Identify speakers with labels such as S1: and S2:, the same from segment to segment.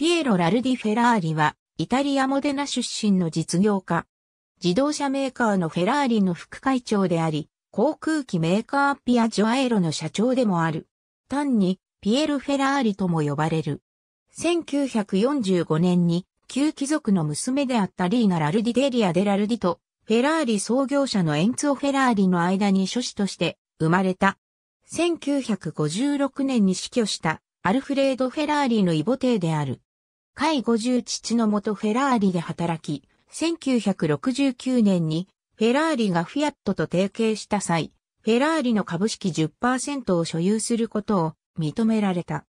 S1: ピエロ・ラルディ・フェラーリは、イタリア・モデナ出身の実業家。自動車メーカーのフェラーリの副会長であり、航空機メーカーピア・ジョアエロの社長でもある。単に、ピエル・フェラーリとも呼ばれる。1945年に、旧貴族の娘であったリーナ・ラルディ・デリア・デラルディと、フェラーリ創業者のエンツォ・フェラーリの間に諸子として生まれた。1956年に死去したアルフレード・フェラーリの異母帝である。甲斐50父のもとフェラーリで働き、1969年にフェラーリがフィアットと提携した際、フェラーリの株式10%を所有することを認められた。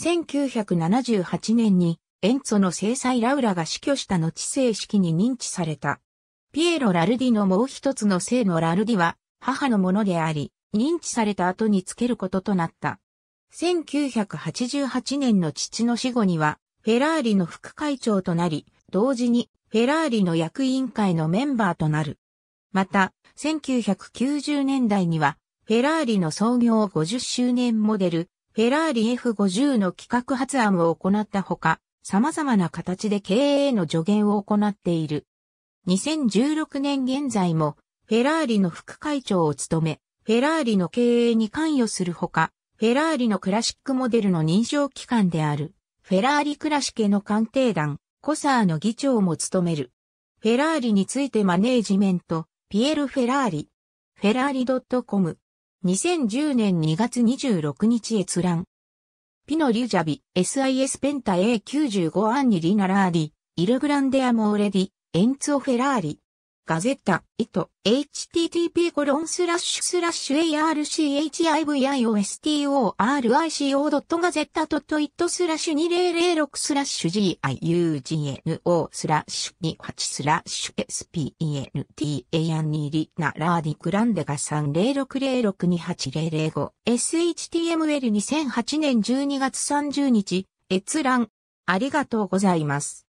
S1: 1978年にエンツォの制裁ラウラが死去した後正式に認知された。ピエロ・ラルディのもう一つの姓のラルディは母のものであり、認知された後につけることとなった。1988年の父の死後には、フェラーリの副会長となり、同時にフェラーリの役員会のメンバーとなる。また、1990年代には、フェラーリの創業50周年モデル、フェラーリ F50 の企画発案を行ったほか、様々な形で経営への助言を行っている。2016年現在も、フェラーリの副会長を務め、フェラーリの経営に関与するほか、フェラーリのクラシックモデルの認証機関である。フェラーリクラシケの鑑定団、コサーの議長も務める。フェラーリについてマネージメント、ピエル・フェラーリ。フェラーリ .com。2010年2月26日閲覧。ピノ・リュジャビ、SIS ペンタ A95 アンニ・リナラーリ、イルグランデア・モーレディ、エンツオ・フェラーリ。ガゼッタ、糸、http://archiviostorico.gazetta.it コロンススララッッシシュュスラッシュ2006スラッシュ giugno スラッシュ28スラッシュ spenta2 なラーディクランデが3060628005 SHTML2008 年12月30日閲覧ありがとうございます。